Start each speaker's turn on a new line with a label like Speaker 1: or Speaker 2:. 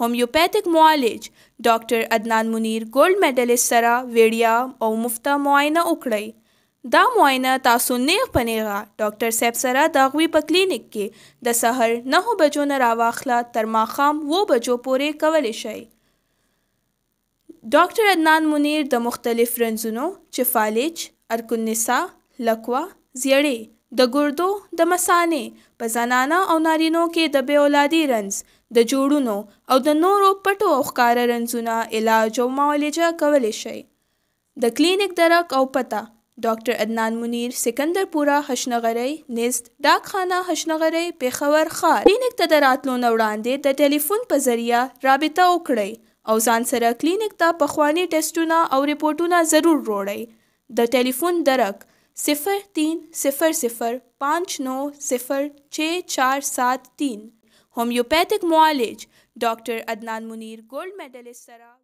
Speaker 1: होम्योपैथिक معالج ډاکټر عدنان منیر ګولډ میډلیست سره ویډیا او مفته معاینه وکړئ دا معاینه تاسو نیغ پنیغه ډاکټر صاحب سره د غوي په کلینیک کې د سحر 9 بجو نه راواخله تر ماخام 2 بجو پورې کولی شئ ډاکټر عدنان منیر د مختلف رنځونو چې فالج ارکونسا لکوا زیړې د ګردو د مسانې په زنانه او نارینو کې د بې اولادي رنځ د جوړونو او د نورو پټو او ښکاره رنځونه علاج او معالجه کولی شي د کلینیک درک او پته ډاکټر عدنان منیر سکندرپورا حشنغری نزد ډاک خانه حشنغری پیښور ښار کلینیک ته د راتلو نه وړاندې د ټلیفون په ذریعه رابطه وکړئ او ځان سره کلینیک ته پخوانی ټیسټونه او رپورټونه ضرور وروړئ د ټلیفون درک صفر تین صفر صفر پانچ نو صفر چھ چار سات تین homeopathic मालिज doctor Adnan Munir gold medalist सरा